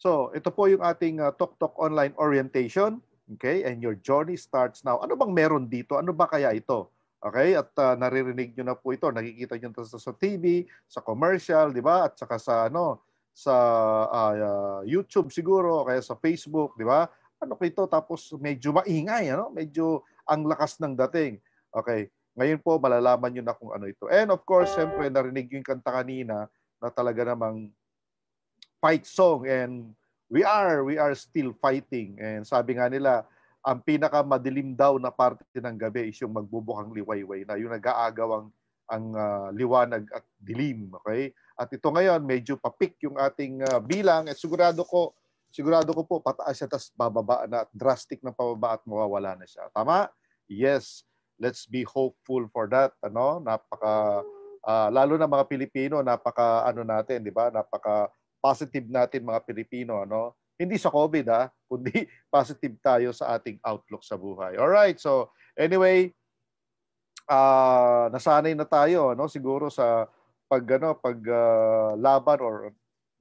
So, ito po yung ating uh, ah, Tok Online Orientation. Okay? And your journey starts now. Ano bang meron dito? Ano ba kaya ito? Okay? At uh, naririnig niyo na po ito. Nakikita niyo ito sa, TV, sa commercial, di ba? At saka sa ano, sa uh, uh, YouTube siguro, kaya sa Facebook, di ba? Ano ko ito? Tapos medyo maingay, ano? Medyo ang lakas ng dating. Okay. Ngayon po, malalaman nyo na kung ano ito. And of course, syempre, narinig yung kanta kanina na talaga namang fight song and we are we are still fighting and sabi nga nila ang pinaka madilim daw na parte ng gabi is yung magbubukang liwayway na yung nag-aagaw ang ang uh, liwanag at dilim okay at ito ngayon medyo papik yung ating uh, bilang at sigurado ko sigurado ko po pataas siya tas bababa na drastic na pababa at mawawala na siya tama yes let's be hopeful for that ano napaka uh, lalo na mga Pilipino napaka ano natin di ba napaka positive natin mga Pilipino, ano? Hindi sa COVID ha, kundi positive tayo sa ating outlook sa buhay. All right. So, anyway, uh, nasanay na tayo, ano? Siguro sa pag ano, pag uh, laban or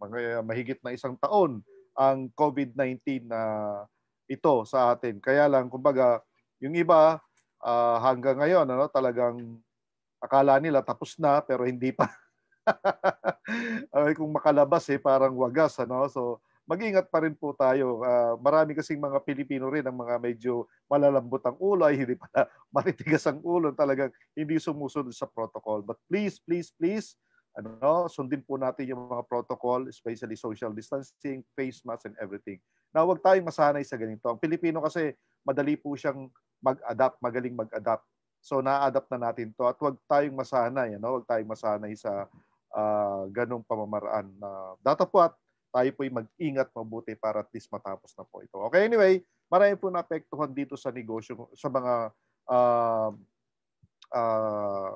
mga uh, mahigit na isang taon ang COVID-19 na uh, ito sa atin. Kaya lang kumbaga yung iba uh, hanggang ngayon ano talagang akala nila tapos na pero hindi pa uh, kung makalabas eh, parang wagas. Ano? So, mag-ingat pa rin po tayo. Uh, marami kasing mga Pilipino rin ang mga medyo malalambot ang ulo ay hindi pala matitigas ang ulo talagang hindi sumusunod sa protocol. But please, please, please, ano, sundin po natin yung mga protocol, especially social distancing, face mask and everything. Now, huwag tayong masanay sa ganito. Ang Pilipino kasi madali po siyang mag-adapt, magaling mag-adapt. So na-adapt na natin to at huwag tayong masanay, ano, huwag tayong masanay sa uh, ganong pamamaraan na po at tayo po'y mag-ingat mabuti para at least matapos na po ito. Okay, anyway, marami po naapektuhan dito sa negosyo, sa mga uh, uh,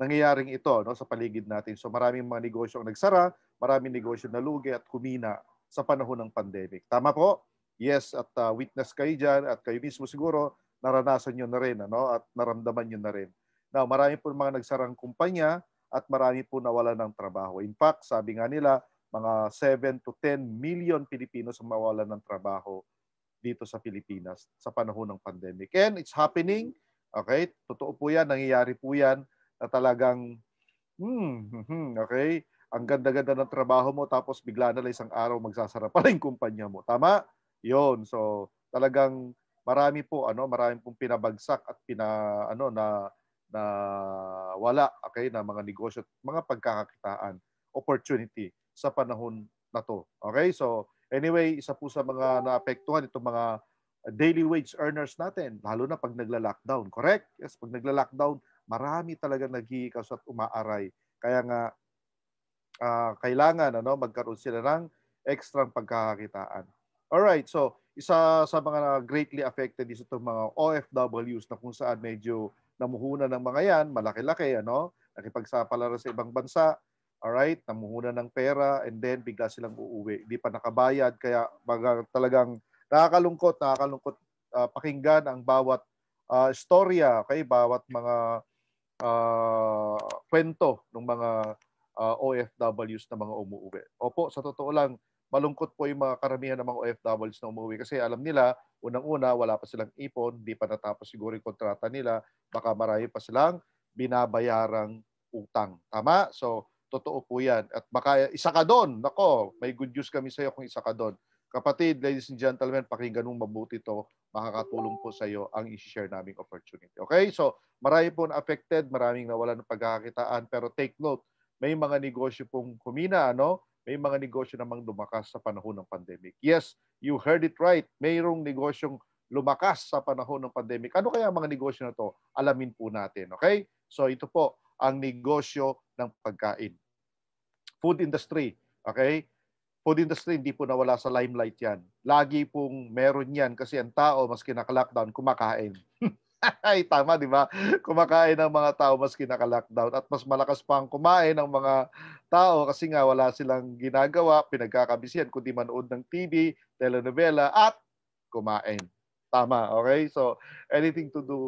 nangyayaring ito no, sa paligid natin. So maraming mga negosyo ang nagsara, maraming negosyo na lugi at kumina sa panahon ng pandemic. Tama po? Yes, at uh, witness kayo dyan at kayo mismo siguro naranasan nyo na rin ano, at naramdaman nyo na rin. Now, marami po mga nagsarang kumpanya at marami po nawalan ng trabaho. In fact, sabi nga nila, mga 7 to 10 million Pilipinos ang mawalan ng trabaho dito sa Pilipinas sa panahon ng pandemic. And it's happening. Okay? Totoo po yan. Nangyayari po yan na talagang, hmm, hmm, hmm okay? Ang ganda-ganda ng trabaho mo tapos bigla na lang isang araw magsasara pa rin kumpanya mo. Tama? Yon. So, talagang marami po ano, marami pong pinabagsak at pina ano na na wala okay na mga negosyo mga pagkakakitaan opportunity sa panahon na to. Okay? So anyway, isa po sa mga naapektuhan itong mga daily wage earners natin lalo na pag nagla-lockdown. Correct? Yes, pag nagla-lockdown, marami talaga naghihikas at umaaray. Kaya nga uh, kailangan ano magkaroon sila ng extra pagkakakitaan. All right, so isa sa mga greatly affected is itong mga OFWs na kung saan medyo namuhuna ng mga yan, malaki-laki, ano? Nakipagsapalaran sa ibang bansa, all right, namuhuna ng pera, and then bigla silang uuwi. Hindi pa nakabayad, kaya baga, talagang nakakalungkot, nakakalungkot uh, pakinggan ang bawat uh, ah, storya, okay, bawat mga uh, kwento ng mga uh, OFWs na mga umuuwi. Opo, sa totoo lang, malungkot po yung mga karamihan ng mga OFWs na umuwi kasi alam nila, unang-una, wala pa silang ipon, di pa natapos siguro yung kontrata nila, baka marami pa silang binabayarang utang. Tama? So, totoo po yan. At baka isa ka doon. Nako, may good news kami sa iyo kung isa ka doon. Kapatid, ladies and gentlemen, pakinggan mong mabuti to. Makakatulong po sa iyo ang i-share naming opportunity. Okay? So, marami po na affected, maraming nawalan ng pagkakakitaan. Pero take note, may mga negosyo pong kumina, ano? may mga negosyo namang lumakas sa panahon ng pandemic. Yes, you heard it right. Mayroong negosyong lumakas sa panahon ng pandemic. Ano kaya ang mga negosyo na to? Alamin po natin, okay? So ito po ang negosyo ng pagkain. Food industry, okay? Food industry hindi po nawala sa limelight 'yan. Lagi pong meron 'yan kasi ang tao maski naka-lockdown kumakain. Ay, tama, di ba? Kumakain ng mga tao mas kinaka-lockdown at mas malakas pa ang kumain ng mga tao kasi nga wala silang ginagawa, pinagkakabisihan, kundi manood ng TV, telenovela, at kumain. Tama, okay? So, anything to do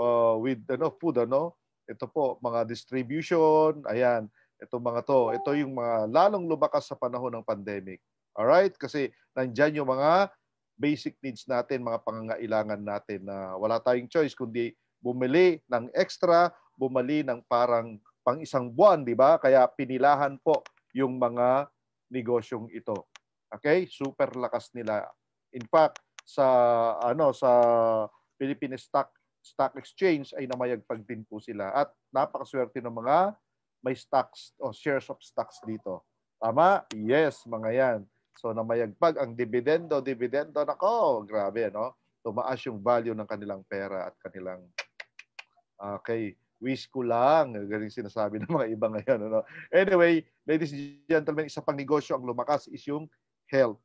uh, with ano, food, ano? Ito po, mga distribution, ayan, itong mga to. Ito yung mga lalong lumakas sa panahon ng pandemic. Alright? Kasi nandyan yung mga basic needs natin, mga pangangailangan natin na wala tayong choice kundi bumili ng extra, bumili ng parang pang isang buwan, di ba? Kaya pinilahan po yung mga negosyong ito. Okay? Super lakas nila. In fact, sa ano sa Philippine Stock Stock Exchange ay namayagpag din po sila at napakaswerte ng mga may stocks o shares of stocks dito. Tama? Yes, mga 'yan. So na mayagpag ang dividendo, dividendo, nako, grabe, no? Tumaas yung value ng kanilang pera at kanilang Okay, ah, wish ko lang. Galing sinasabi ng mga iba ngayon. no. Anyway, ladies and gentlemen, isa pang negosyo ang lumakas is yung health.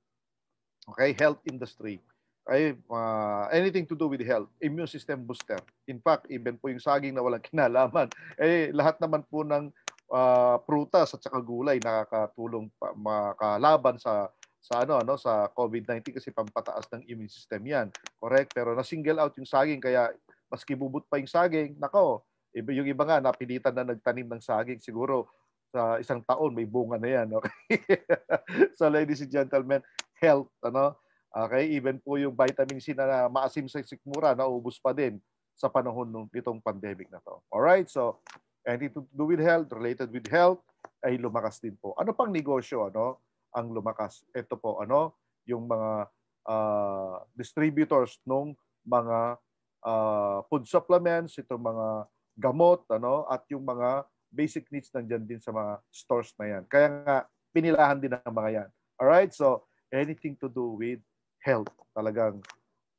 Okay, health industry. Okay, uh, ah, anything to do with health, immune system booster. In fact, even po yung saging na walang kinalaman, eh lahat naman po ng uh, prutas at saka gulay nakakatulong makalaban sa sa ano ano sa COVID-19 kasi pampataas ng immune system 'yan. Correct? Pero na single out yung saging kaya maski bubut pa yung saging, nako, yung iba nga napilitan na nagtanim ng saging siguro sa isang taon may bunga na 'yan, okay? so ladies and gentlemen, health ano, okay, even po yung vitamin C na maasim sa sikmura naubos pa din sa panahon ng itong pandemic na to. All right? So anything to do with health, related with health ay lumakas din po. Ano pang negosyo ano? ang lumakas. Ito po ano, yung mga uh, distributors ng mga uh, food supplements, itong mga gamot ano at yung mga basic needs nandiyan din sa mga stores na yan. Kaya nga pinilahan din ng mga yan. All right? So anything to do with health talagang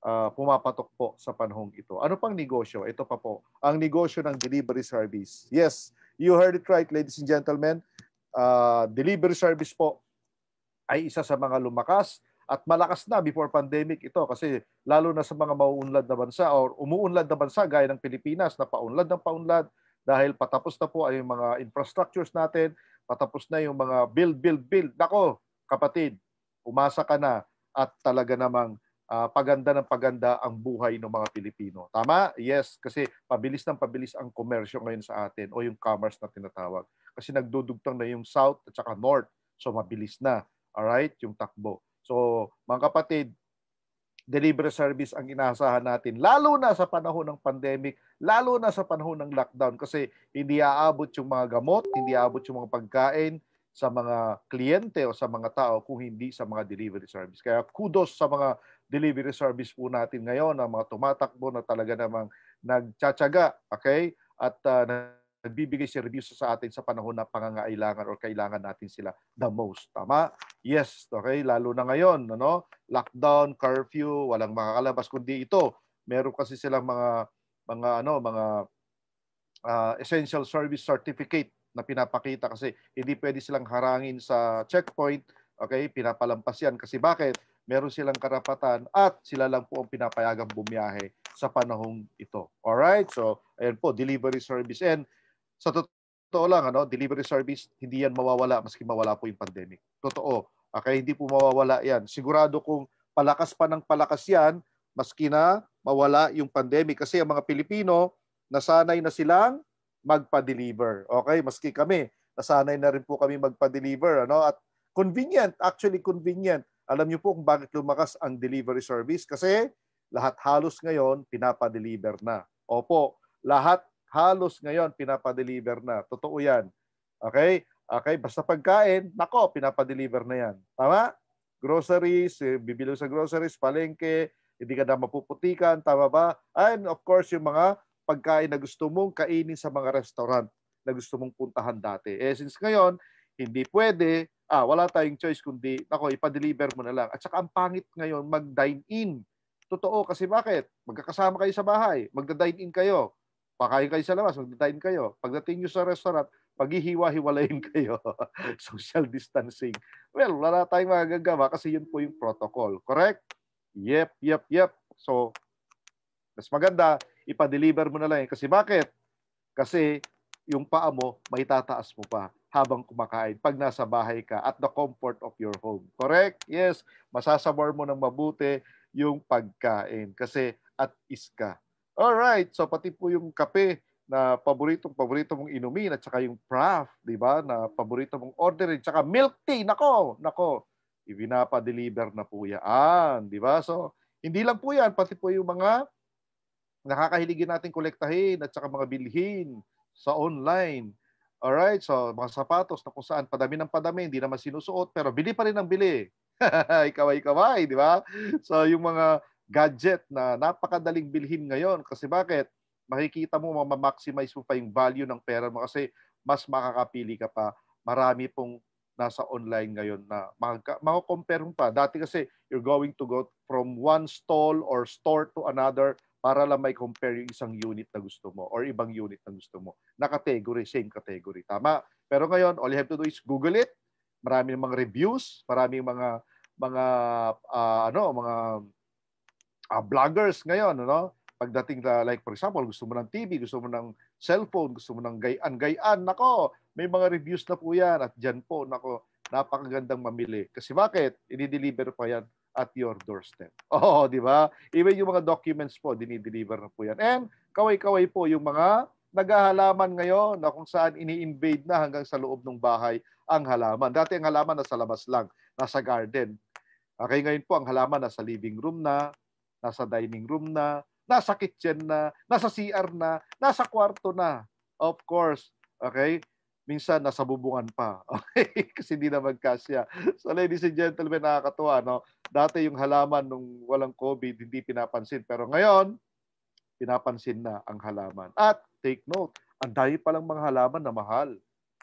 uh, pumapatok po sa panahong ito. Ano pang negosyo? Ito pa po, ang negosyo ng delivery service. Yes, you heard it right ladies and gentlemen. Uh, delivery service po ay isa sa mga lumakas at malakas na before pandemic ito kasi lalo na sa mga mauunlad na bansa o umuunlad na bansa gaya ng Pilipinas na paunlad ng paunlad dahil patapos na po ay yung mga infrastructures natin, patapos na yung mga build, build, build. Nako, kapatid, umasa ka na at talaga namang uh, paganda ng paganda ang buhay ng mga Pilipino. Tama? Yes, kasi pabilis ng pabilis ang komersyo ngayon sa atin o yung commerce na tinatawag. Kasi nagdudugtong na yung south at saka north. So mabilis na Alright? Yung takbo. So, mga kapatid, delivery service ang inaasahan natin lalo na sa panahon ng pandemic, lalo na sa panahon ng lockdown kasi hindi aabot yung mga gamot, hindi aabot yung mga pagkain sa mga kliyente o sa mga tao kung hindi sa mga delivery service. Kaya kudos sa mga delivery service po natin ngayon, ang mga tumatakbo na talaga namang nagtsatsaga, okay? At uh, nagbibigay serbisyo sa atin sa panahon na pangangailangan or kailangan natin sila the most. Tama? Yes, okay? Lalo na ngayon, ano? Lockdown, curfew, walang makakalabas kundi ito. Meron kasi silang mga mga ano, mga uh, essential service certificate na pinapakita kasi hindi pwede silang harangin sa checkpoint. Okay? Pinapalampas yan kasi bakit? Meron silang karapatan at sila lang po ang pinapayagang bumiyahe sa panahong ito. All right? So, ayan po, delivery service and sa totoo lang, ano, delivery service, hindi yan mawawala maski mawala po yung pandemic. Totoo. Okay, ah, hindi po mawawala yan. Sigurado kung palakas pa ng palakas yan, maski na mawala yung pandemic. Kasi ang mga Pilipino, nasanay na silang magpa-deliver. Okay, maski kami, nasanay na rin po kami magpa-deliver. Ano? At convenient, actually convenient. Alam niyo po kung bakit lumakas ang delivery service kasi lahat halos ngayon pinapa-deliver na. Opo, lahat halos ngayon pinapadeliver na. Totoo yan. Okay? Okay, basta pagkain, nako, pinapadeliver na yan. Tama? Groceries, eh, bibili sa groceries, palengke, hindi ka na mapuputikan, tama ba? And of course, yung mga pagkain na gusto mong kainin sa mga restaurant na gusto mong puntahan dati. Eh, since ngayon, hindi pwede, ah, wala tayong choice kundi, ako, ipadeliver mo na lang. At saka ang pangit ngayon, mag-dine in. Totoo, kasi bakit? Magkakasama kayo sa bahay, magda-dine in kayo. Pakain kayo sa labas, magditain kayo. Pagdating nyo sa restaurant, paghihiwa-hiwalayin kayo. Social distancing. Well, wala tayong magagawa kasi yun po yung protocol. Correct? Yep, yep, yep. So, mas maganda, ipa-deliver mo na lang. Kasi bakit? Kasi yung paa mo, may tataas mo pa habang kumakain pag nasa bahay ka at the comfort of your home. Correct? Yes. Masasabor mo ng mabuti yung pagkain kasi at is ka All right, so pati po yung kape na paboritong paborito mong inumin at saka yung craft, 'di ba? Na paborito mong orderin, saka milk tea, nako, nako. Ivinapa-deliver na po 'yan, 'di ba? So, hindi lang po 'yan, pati po yung mga nakakahiligin nating kolektahin at saka mga bilhin sa online. All right, so mga sapatos na kung saan padami ng padami, hindi naman sinusuot pero bili pa rin ng bili. ikaw ay ikaw ay, di ba? So yung mga gadget na napakadaling bilhin ngayon. Kasi bakit? Makikita mo, ma-maximize mo pa yung value ng pera mo kasi mas makakapili ka pa. Marami pong nasa online ngayon na makakompare compare pa. Dati kasi you're going to go from one stall or store to another para lang may compare yung isang unit na gusto mo or ibang unit na gusto mo. Na category, same category. Tama? Pero ngayon, all you have to do is Google it. Marami ng mga reviews, maraming mga mga uh, ano, mga uh, ah, bloggers ngayon, ano? Pagdating na, like for example, gusto mo ng TV, gusto mo ng cellphone, gusto mo ng gayan-gayan, nako, may mga reviews na po yan at dyan po, nako, napakagandang mamili. Kasi bakit? Inideliver pa yan at your doorstep. Oo, oh, di ba? Even yung mga documents po, dinideliver na po yan. And kaway-kaway po yung mga naghahalaman ngayon na kung saan ini-invade na hanggang sa loob ng bahay ang halaman. Dati ang halaman nasa labas lang, nasa garden. Okay, ngayon po ang halaman nasa living room na, nasa dining room na, nasa kitchen na, nasa CR na, nasa kwarto na. Of course, okay? Minsan nasa bubungan pa. Okay? Kasi hindi na magkasya. So ladies and gentlemen, nakakatuwa, no? Dati yung halaman nung walang COVID, hindi pinapansin. Pero ngayon, pinapansin na ang halaman. At take note, ang dami pa lang mga halaman na mahal.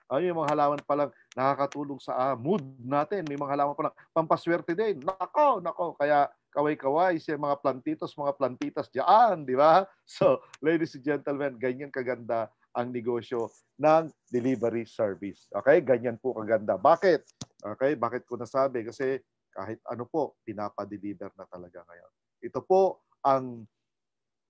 Ano yung mga halaman pa lang nakakatulong sa uh, mood natin. May mga halaman pa lang pampaswerte din. Nako, nako. Kaya kaway-kaway siya mga plantitos, mga plantitas diyan, di ba? So, ladies and gentlemen, ganyan kaganda ang negosyo ng delivery service. Okay? Ganyan po kaganda. Bakit? Okay? Bakit ko nasabi? Kasi kahit ano po, pinapa-deliver na talaga ngayon. Ito po ang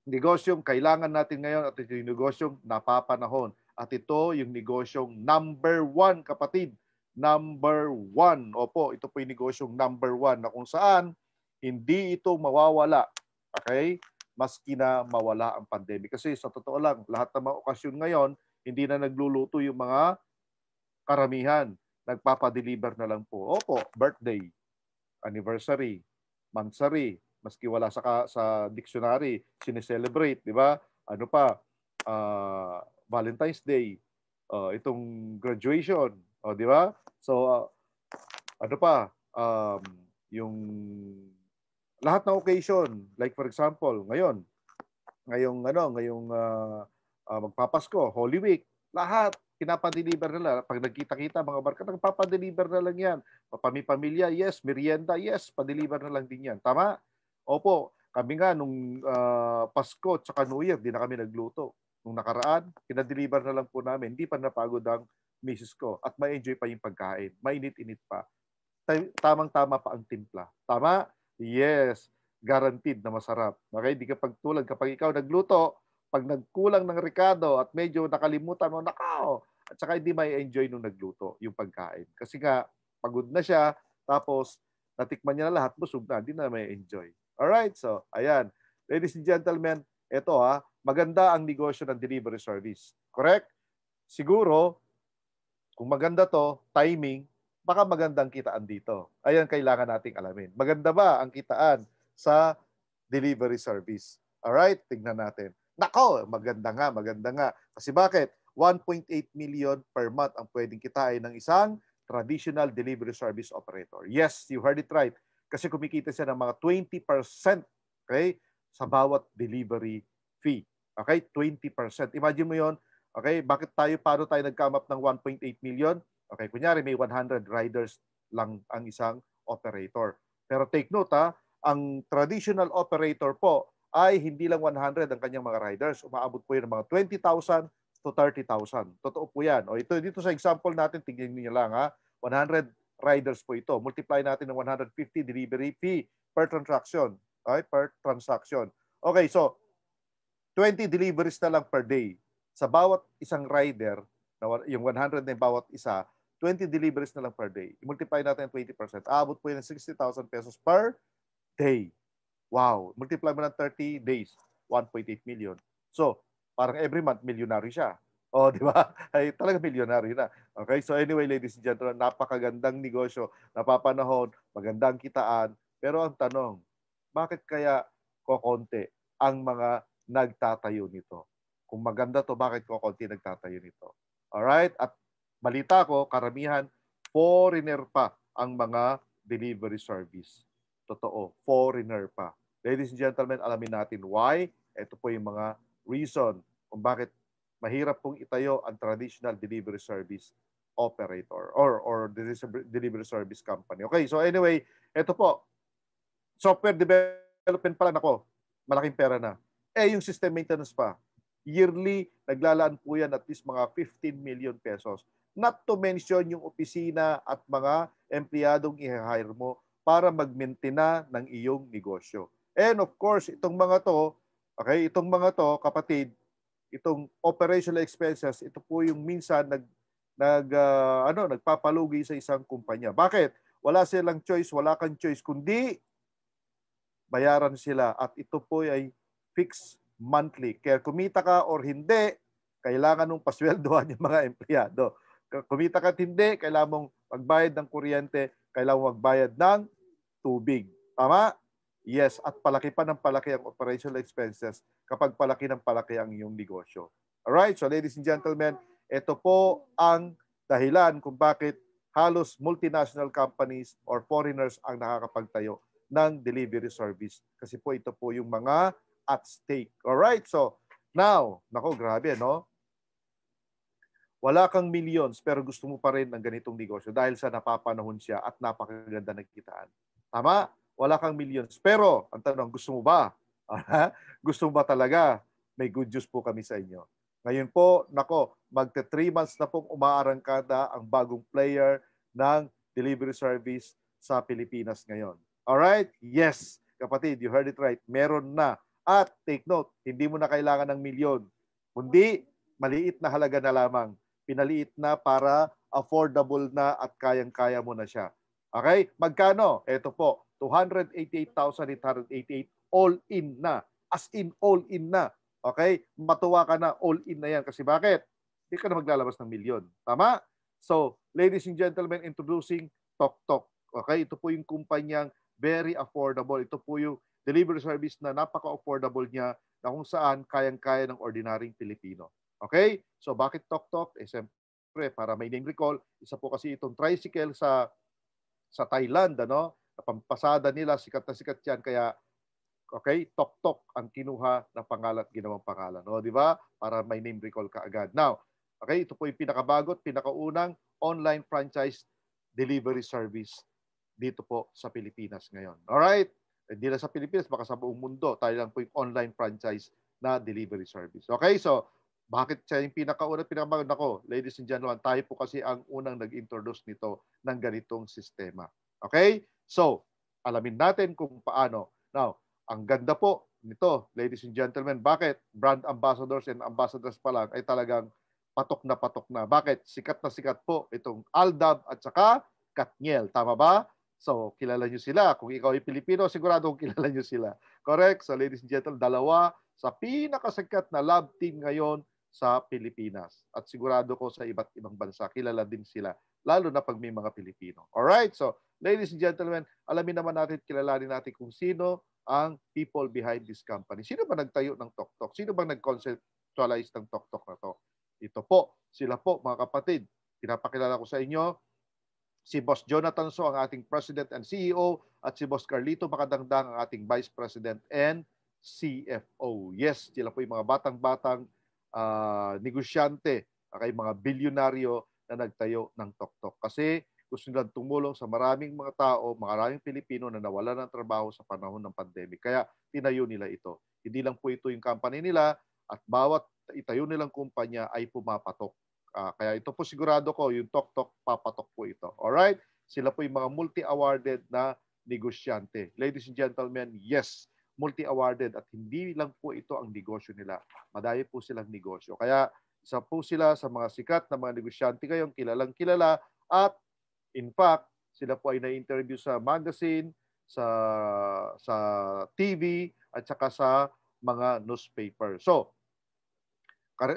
negosyong kailangan natin ngayon at ito yung negosyong napapanahon. At ito yung negosyong number one, kapatid. Number one. Opo, ito po yung negosyong number one na kung saan hindi ito mawawala. Okay? Maski na mawala ang pandemic. Kasi sa totoo lang, lahat ng mga okasyon ngayon, hindi na nagluluto yung mga karamihan. Nagpapadeliver na lang po. Opo, birthday, anniversary, mansari, maski wala sa sa dictionary, sineselebrate, di ba? Ano pa? Uh, Valentine's Day, uh, itong graduation, oh, di ba? So uh, ano pa? Um, yung lahat ng occasion, like for example, ngayon, ngayong ano, ngayong uh, uh, magpapasko, Holy Week, lahat pinapa-deliver nila. Pag nagkita-kita mga barkada nagpapa-deliver na lang yan. Pamipamilya, yes. Merienda, yes. Pa-deliver na lang din yan. Tama? Opo. Kami nga, nung uh, Pasko at New Year, di na kami nagluto. Nung nakaraan, pina-deliver na lang po namin. Hindi pa napagod ang misis ko. At may enjoy pa yung pagkain. Mainit-init pa. Tamang-tama pa ang timpla. Tama? Yes, guaranteed na masarap. Okay, di ka pagtulad kapag ikaw nagluto, pag nagkulang ng Ricardo at medyo nakalimutan mo, nakao, at saka hindi may enjoy nung nagluto yung pagkain. Kasi nga, pagod na siya, tapos natikman niya na lahat, busog na, hindi na may enjoy. Alright, so, ayan. Ladies and gentlemen, ito ha, ah, maganda ang negosyo ng delivery service. Correct? Siguro, kung maganda to, timing, baka magandang kitaan dito. Ayan kailangan nating alamin. Maganda ba ang kitaan sa delivery service? All right, tingnan natin. Nako, maganda nga, maganda nga. Kasi bakit? 1.8 million per month ang pwedeng kitain ng isang traditional delivery service operator. Yes, you heard it right. Kasi kumikita siya ng mga 20% okay, sa bawat delivery fee. Okay, 20%. Imagine mo yon. Okay, bakit tayo, paano tayo nag-come up ng 1.8 million? Okay, kunyari may 100 riders lang ang isang operator. Pero take note ha, ang traditional operator po ay hindi lang 100 ang kanyang mga riders. Umaabot po yun ng mga 20,000 to 30,000. Totoo po yan. O ito, dito sa example natin, tingnan niyo lang ha, 100 riders po ito. Multiply natin ng 150 delivery fee per transaction. Okay, per transaction. Okay, so 20 deliveries na lang per day. Sa bawat isang rider, yung 100 na yung bawat isa, 20 deliveries na lang per day. I-multiply natin ang 20%. Aabot po yan ng 60,000 pesos per day. Wow. Multiply mo ng 30 days. 1.8 million. So, parang every month, milyonary siya. O, oh, di ba? Ay, talaga milyonary na. Okay? So anyway, ladies and gentlemen, napakagandang negosyo, napapanahon, magandang kitaan. Pero ang tanong, bakit kaya kokonti ang mga nagtatayo nito? Kung maganda to, bakit kokonti nagtatayo nito? Alright? At balita ko, karamihan, foreigner pa ang mga delivery service. Totoo, foreigner pa. Ladies and gentlemen, alamin natin why. Ito po yung mga reason kung bakit mahirap pong itayo ang traditional delivery service operator or or delivery service company. Okay, so anyway, ito po. Software development pa lang ako. Malaking pera na. Eh, yung system maintenance pa. Yearly, naglalaan po yan at least mga 15 million pesos Not to mention yung opisina at mga empleyadong i-hire mo para magmintina ng iyong negosyo. And of course, itong mga to, okay, itong mga to, kapatid, itong operational expenses, ito po yung minsan nag nag uh, ano, nagpapalugi sa isang kumpanya. Bakit? Wala silang choice, wala kang choice kundi bayaran sila at ito po ay fixed monthly. Kaya kumita ka or hindi, kailangan ng pasweldoan yung mga empleyado kumita ka hindi, kailangan mong magbayad ng kuryente, kailangan mong magbayad ng tubig. Tama? Yes, at palaki pa ng palaki ang operational expenses kapag palaki ng palaki ang iyong negosyo. Alright, so ladies and gentlemen, ito po ang dahilan kung bakit halos multinational companies or foreigners ang nakakapagtayo ng delivery service. Kasi po ito po yung mga at stake. Alright, so now, nako grabe no? wala kang millions pero gusto mo pa rin ng ganitong negosyo dahil sa napapanahon siya at napakaganda ng kitaan. Tama? Wala kang millions. Pero, ang tanong, gusto mo ba? gusto mo ba talaga? May good news po kami sa inyo. Ngayon po, nako, magte 3 months na pong umaarangkada ang bagong player ng delivery service sa Pilipinas ngayon. All right? Yes, kapatid, you heard it right. Meron na. At take note, hindi mo na kailangan ng milyon, kundi maliit na halaga na lamang pinaliit na para affordable na at kayang-kaya mo na siya. Okay? Magkano? Ito po, 288,888 all in na. As in all in na. Okay? Matuwa ka na all in na yan kasi bakit? Hindi ka na maglalabas ng milyon. Tama? So, ladies and gentlemen, introducing TokTok. Okay? Ito po yung kumpanyang very affordable. Ito po yung delivery service na napaka-affordable niya na kung saan kayang-kaya ng ordinaryong Pilipino. Okay? So bakit tok-tok? Eh, siyempre, para may name recall, isa po kasi itong tricycle sa sa Thailand, ano? Pampasada nila, sikat na sikat yan. Kaya, okay, tok-tok ang kinuha na pangalan at ginawang pangalan. No? Di ba? Para may name recall ka agad. Now, okay, ito po yung pinakabagot, pinakaunang online franchise delivery service dito po sa Pilipinas ngayon. All right? Hindi eh, na sa Pilipinas, baka sa buong mundo. Tayo lang po yung online franchise na delivery service. Okay? So, bakit siya yung pinakauna, pinakauna? Nako, ladies and gentlemen, tayo po kasi ang unang nag-introduce nito ng ganitong sistema. Okay? So, alamin natin kung paano. Now, ang ganda po nito, ladies and gentlemen. Bakit? Brand ambassadors and ambassadors pa lang ay talagang patok na patok na. Bakit? Sikat na sikat po itong Aldab at saka Katniel. Tama ba? So, kilala nyo sila. Kung ikaw ay Pilipino, sigurado kung kilala nyo sila. Correct? So, ladies and gentlemen, dalawa sa pinakasikat na love team ngayon sa Pilipinas. At sigurado ko sa iba't ibang bansa, kilala din sila, lalo na pag may mga Pilipino. Alright, so ladies and gentlemen, alamin naman natin, kilalanin natin kung sino ang people behind this company. Sino ba nagtayo ng TokTok? Sino ba nag-conceptualize ng TokTok na to? Ito po, sila po mga kapatid. Pinapakilala ko sa inyo si Boss Jonathan So, ang ating President and CEO, at si Boss Carlito Makadangdang, ang ating Vice President and CFO. Yes, sila po yung mga batang-batang uh, negosyante, okay, mga bilyonaryo na nagtayo ng tok-tok. Kasi gusto nilang tumulong sa maraming mga tao, maraming Pilipino na nawala ng trabaho sa panahon ng pandemic. Kaya tinayo nila ito. Hindi lang po ito yung company nila at bawat itayo nilang kumpanya ay pumapatok. Uh, kaya ito po sigurado ko, yung tok-tok, papatok po ito. Alright? Sila po yung mga multi-awarded na negosyante. Ladies and gentlemen, yes, multi-awarded at hindi lang po ito ang negosyo nila. Madami po silang negosyo. Kaya isa po sila sa mga sikat na mga negosyante ngayon, kilalang kilala at in fact, sila po ay na-interview sa magazine, sa sa TV at saka sa mga newspaper. So,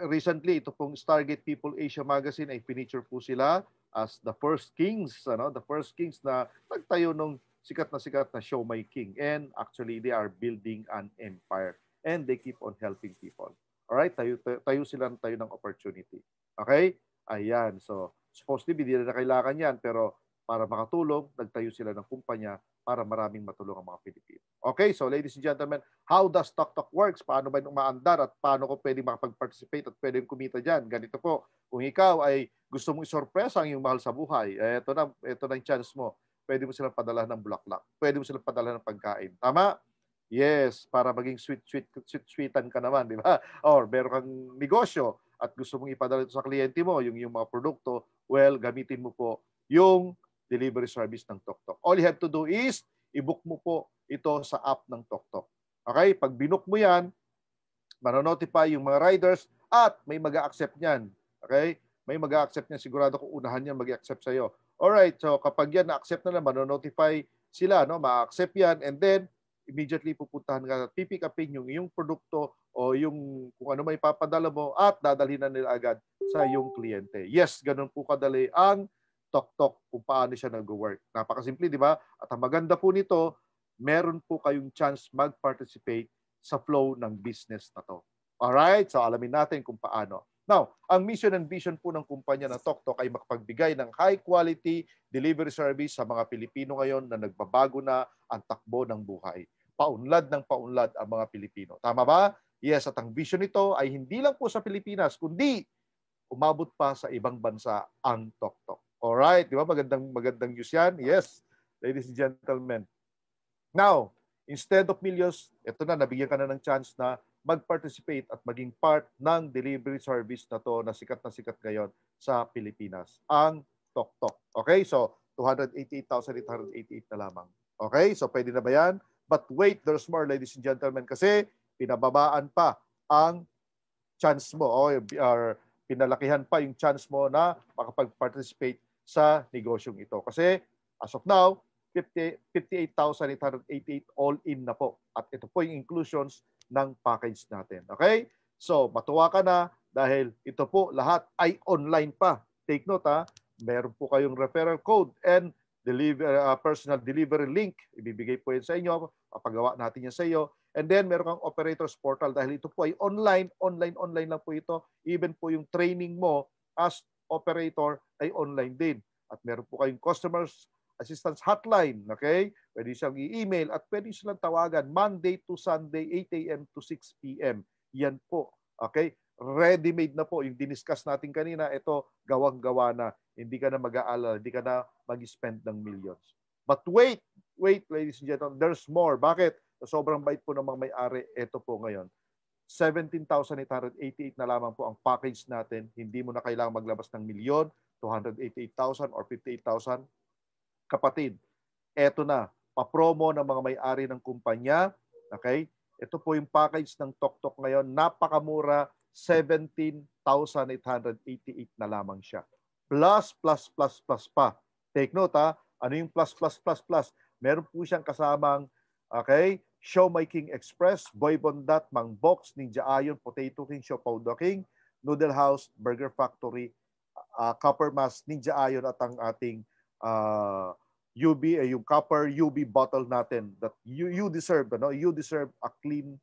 recently ito pong Stargate People Asia magazine ay feature po sila as the first kings, ano, the first kings na nagtayo ng sikat na sikat na show my king. And actually, they are building an empire. And they keep on helping people. Alright? Tayo, tayo, tayo sila tayo ng opportunity. Okay? Ayan. So, supposedly, hindi na kailangan yan. Pero para makatulong, nagtayo sila ng kumpanya para maraming matulong ang mga Pilipino. Okay, so ladies and gentlemen, how does TokTok works? Paano ba umaandar at paano ko pwede makapag-participate at pwede kumita dyan? Ganito po, kung ikaw ay gusto mong isorpresa ang iyong mahal sa buhay, eto na, eto na yung chance mo pwede mo silang padala ng bulaklak. Pwede mo silang padala ng pagkain. Tama? Yes, para maging sweet, sweet, sweet, sweetan ka naman, di ba? Or meron kang negosyo at gusto mong ipadala ito sa kliyente mo, yung, yung mga produkto, well, gamitin mo po yung delivery service ng TokTok. All you have to do is, i-book mo po ito sa app ng TokTok. Okay? Pag binook mo yan, mano-notify yung mga riders at may mag accept niyan. Okay? May mag accept niyan. Sigurado ko unahan niya mag accept sa iyo. All right, so kapag yan na-accept na naman, notify sila, no? ma-accept yan and then immediately pupuntahan ka at pipick yung iyong produkto o yung kung ano may papadala mo at dadalhin na nila agad sa iyong kliyente. Yes, ganun po kadali ang tok-tok kung paano siya nag-work. Napakasimple, di ba? At ang maganda po nito, meron po kayong chance mag-participate sa flow ng business na to. Alright, so alamin natin kung paano. Now, ang mission and vision po ng kumpanya na TokTok ay makapagbigay ng high quality delivery service sa mga Pilipino ngayon na nagbabago na ang takbo ng buhay. Paunlad ng paunlad ang mga Pilipino. Tama ba? Yes, at ang vision nito ay hindi lang po sa Pilipinas, kundi umabot pa sa ibang bansa ang TokTok. Alright, di ba? Magandang, magandang news yan. Yes, ladies and gentlemen. Now, instead of millions, ito na, nabigyan ka na ng chance na mag-participate at maging part ng delivery service na to na sikat na sikat ngayon sa Pilipinas, ang TokTok. Okay, so 288,888 na lamang. Okay, so pwede na ba yan? But wait, there's more ladies and gentlemen kasi pinababaan pa ang chance mo o or pinalakihan pa yung chance mo na makapag-participate sa negosyong ito. Kasi as of now, 58,888 all-in na po. At ito po yung inclusions ng package natin. Okay? So, matuwa ka na dahil ito po lahat ay online pa. Take note ha, meron po kayong referral code and deliver, uh, personal delivery link. Ibibigay po yan sa inyo. Papagawa natin yan sa iyo. And then meron kang operators portal dahil ito po ay online, online, online lang po ito. Even po yung training mo as operator ay online din. At meron po kayong customers assistance hotline. Okay? Pwede siyang i-email at pwede silang tawagan Monday to Sunday, 8 a.m. to 6 p.m. Yan po. Okay? Ready-made na po. Yung diniscuss natin kanina, ito gawang-gawa na. Hindi ka na mag-aalala. Hindi ka na mag-spend ng millions. But wait, wait ladies and gentlemen, there's more. Bakit? Sobrang bait po ng mga may-ari. Ito po ngayon. 17,888 na lamang po ang package natin. Hindi mo na kailangang maglabas ng milyon, 288,000 or 58,000 kapatid, eto na, papromo ng mga may-ari ng kumpanya. Okay? Ito po yung package ng TokTok ngayon. Napakamura, 17,888 na lamang siya. Plus, plus, plus, plus pa. Take note ha, ano yung plus, plus, plus, plus? Meron po siyang kasamang, okay, Showmaking Express, Boy Bondat, Mang Box, Ninja Ayon, Potato King, Show Powder King, Noodle House, Burger Factory, uh, Copper Mask, Ninja Ayon at ang ating uh, UB, uh, yung copper UB bottle natin that you, you deserve, ano? you deserve a clean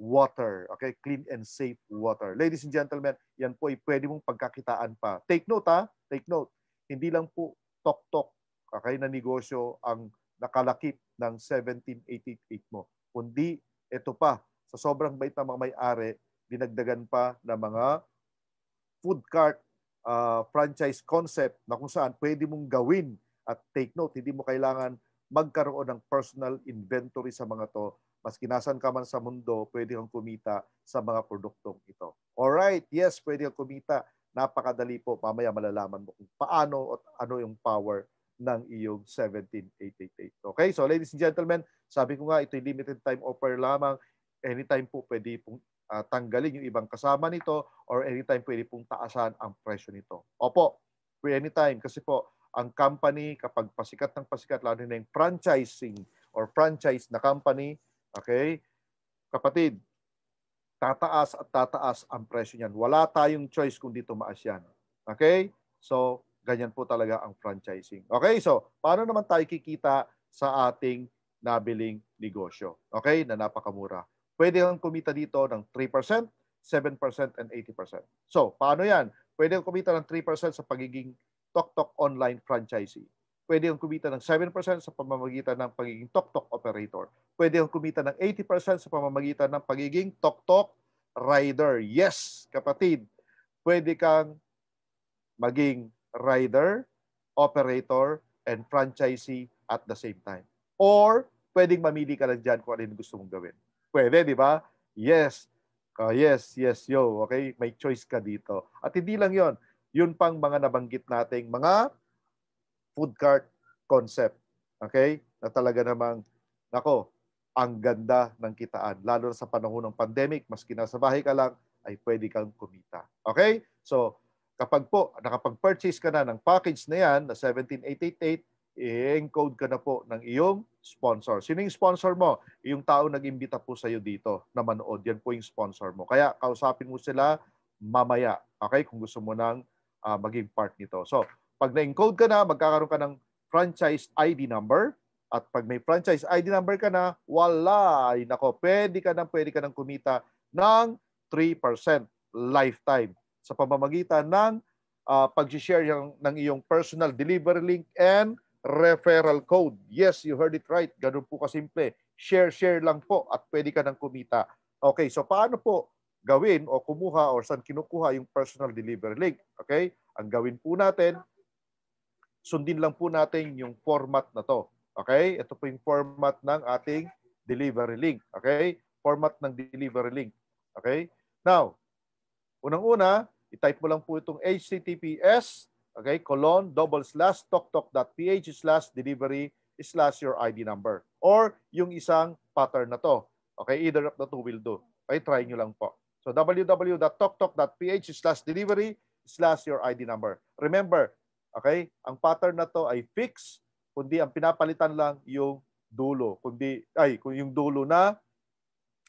water. Okay? Clean and safe water. Ladies and gentlemen, yan po ay pwede mong pagkakitaan pa. Take note ha, take note. Hindi lang po tok-tok okay, na negosyo ang nakalakip ng 1788 mo. Kundi ito pa, sa sobrang bait na mga may-ari, dinagdagan pa ng mga food cart uh, franchise concept na kung saan pwede mong gawin at take note, hindi mo kailangan magkaroon ng personal inventory sa mga to. Maski nasan ka man sa mundo, pwede kang kumita sa mga produktong ito. Alright, yes, pwede kang kumita. Napakadali po. Mamaya malalaman mo kung paano at ano yung power ng iyong 17888. Okay, so ladies and gentlemen, sabi ko nga, ito'y limited time offer lamang. Anytime po pwede pong Ah, tanggalin yung ibang kasama nito or anytime pwede pong taasan ang presyo nito. Opo, anytime kasi po ang company kapag pasikat ng pasikat lalo na yung franchising or franchise na company, okay? Kapatid, tataas at tataas ang presyo niyan. Wala tayong choice kundi tumaas yan. Okay? So, ganyan po talaga ang franchising. Okay? So, paano naman tayo kikita sa ating nabiling negosyo? Okay? Na napakamura. Pwede kang kumita dito ng 3%, 7%, and 80%. So, paano yan? Pwede kang kumita ng 3% sa pagiging TokTok online franchisee. Pwede kang kumita ng 7% sa pamamagitan ng pagiging TokTok operator. Pwede kang kumita ng 80% sa pamamagitan ng pagiging TokTok rider. Yes, kapatid. Pwede kang maging rider, operator, and franchisee at the same time. Or, pwedeng mamili ka lang dyan kung ano yung gusto mong gawin. Pwede, di ba? Yes. Uh, yes, yes, yo. Okay? May choice ka dito. At hindi lang yon Yun pang mga nabanggit nating mga food cart concept. Okay? Na talaga namang, nako, ang ganda ng kitaan. Lalo na sa panahon ng pandemic, maski nasa bahay ka lang, ay pwede kang kumita. Okay? So, kapag po nakapag-purchase ka na ng package na yan na 17888, i-encode ka na po ng iyong sponsor. Sino yung sponsor mo? Yung tao nag-imbita po sa iyo dito na manood. Yan po yung sponsor mo. Kaya kausapin mo sila mamaya. Okay? Kung gusto mo nang uh, maging part nito. So, pag na-encode ka na, magkakaroon ka ng franchise ID number. At pag may franchise ID number ka na, wala. Ay, nako, pwede ka nang, pwede ka nang kumita ng 3% lifetime sa pamamagitan ng uh, pag-share ng, ng iyong personal delivery link and referral code. Yes, you heard it right. Ganun po kasimple. Share, share lang po at pwede ka nang kumita. Okay, so paano po gawin o kumuha or saan kinukuha yung personal delivery link? Okay? Ang gawin po natin, sundin lang po natin yung format na to. Okay? Ito po yung format ng ating delivery link. Okay? Format ng delivery link. Okay? Now, unang-una, i-type mo lang po itong https okay, colon, double slash, toktok.ph slash delivery slash your ID number. Or yung isang pattern na to. Okay, either of the two will do. Okay, try nyo lang po. So www.toktok.ph slash delivery slash your ID number. Remember, okay, ang pattern na to ay fixed, kundi ang pinapalitan lang yung dulo, kundi, ay, yung dulo na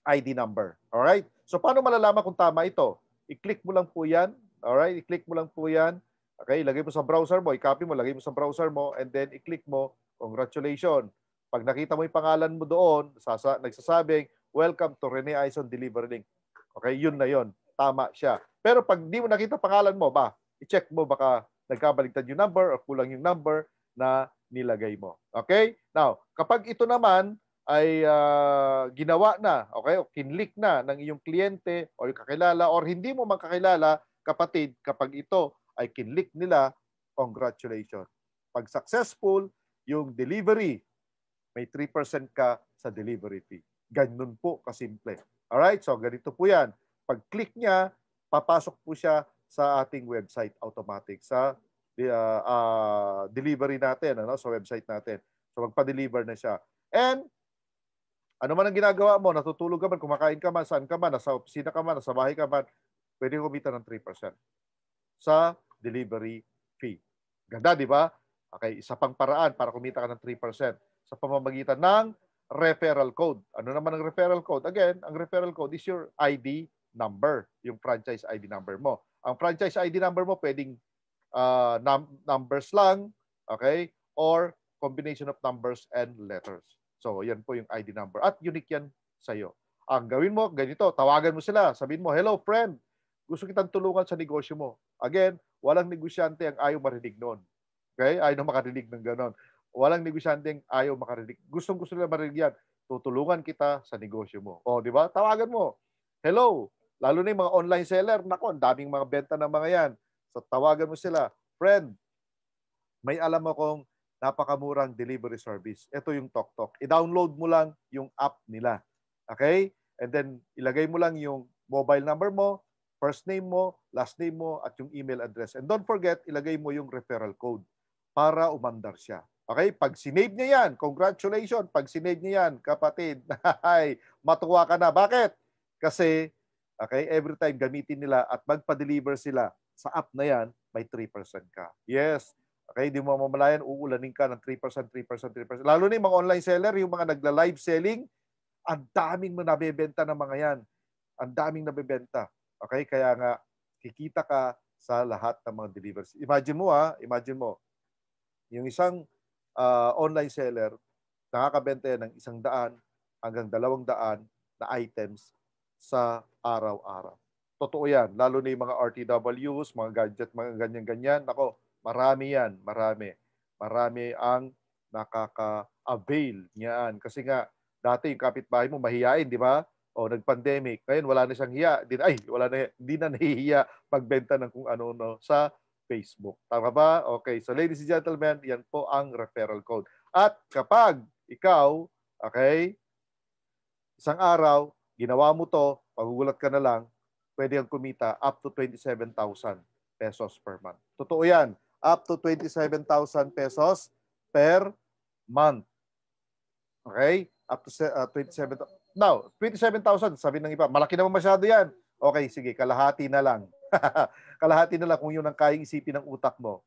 ID number. Alright? So paano malalaman kung tama ito? I-click mo lang po yan. Alright? I-click mo lang po yan Okay, lagay mo sa browser mo, i-copy mo, lagay mo sa browser mo, and then i-click mo, congratulations. Pag nakita mo yung pangalan mo doon, sasa, nagsasabing, welcome to Rene Ison Delivery Link. Okay, yun na yun. Tama siya. Pero pag di mo nakita pangalan mo, ba, i-check mo baka nagkabaligtad yung number or kulang yung number na nilagay mo. Okay? Now, kapag ito naman ay uh, ginawa na, okay, o kinlik na ng iyong kliyente o yung kakilala or hindi mo magkakilala, kapatid, kapag ito ay kinlik nila, congratulations. Pag successful, yung delivery, may 3% ka sa delivery fee. Ganun po kasimple. Alright, so ganito po yan. Pag click niya, papasok po siya sa ating website automatic sa uh, uh, delivery natin, ano, sa website natin. So magpa-deliver na siya. And ano man ang ginagawa mo, natutulog ka man, kumakain ka man, saan ka man, nasa opisina ka man, nasa bahay ka man, pwede kumita ng 3% sa delivery fee. Ganda, di ba? Okay, isa pang paraan para kumita ka ng 3% sa pamamagitan ng referral code. Ano naman ang referral code? Again, ang referral code is your ID number, yung franchise ID number mo. Ang franchise ID number mo pwedeng uh, num- numbers lang, okay? Or combination of numbers and letters. So, yan po yung ID number. At unique yan sa'yo. Ang gawin mo, ganito, tawagan mo sila. Sabihin mo, hello friend, gusto kitang tulungan sa negosyo mo. Again, walang negosyante ang ayaw marinig noon. Okay? Ayaw na makarinig ng ganon. Walang negosyante ang ayaw makarinig. Gustong gusto nila marinig yan. Tutulungan kita sa negosyo mo. O, di ba? Tawagan mo. Hello. Lalo na yung mga online seller. Nako, ang daming mga benta ng mga yan. So, tawagan mo sila. Friend, may alam akong napakamurang delivery service. Ito yung TokTok. I-download mo lang yung app nila. Okay? And then, ilagay mo lang yung mobile number mo, First name mo, last name mo, at yung email address. And don't forget, ilagay mo yung referral code para umandar siya. Okay? Pag sinave niya yan, congratulations. Pag sinave niya yan, kapatid, ay, matuwa ka na. Bakit? Kasi, okay, every time gamitin nila at magpa-deliver sila sa app na yan, may 3% ka. Yes. Okay, di mo mamalayan, uulanin ka ng 3%, 3%, 3%. Lalo na yung mga online seller, yung mga nagla-live selling, ang daming mo nabebenta ng mga yan. Ang daming nabebenta. Okay? Kaya nga, kikita ka sa lahat ng mga deliveries. Imagine mo ha, imagine mo, yung isang uh, online seller, nakakabenta yan ng isang daan hanggang dalawang daan na items sa araw-araw. Totoo yan. Lalo na yung mga RTWs, mga gadget, mga ganyan-ganyan. Nako, marami yan. Marami. Marami ang nakaka-avail niyan. Kasi nga, dati yung kapitbahay mo mahihain, di ba? o oh, nag-pandemic, ngayon wala na siyang hiya. Di, ay, wala na, di na nahihiya pagbenta ng kung ano no sa Facebook. Tama ba? Okay. So ladies and gentlemen, yan po ang referral code. At kapag ikaw, okay, isang araw, ginawa mo to, pagugulat ka na lang, pwede kang kumita up to 27,000 pesos per month. Totoo yan. Up to 27,000 pesos per month. Okay? up to uh, 27. Now, 27,000, sabi ng iba, malaki naman masyado yan. Okay, sige, kalahati na lang. kalahati na lang kung yun ang kayang isipin ng utak mo.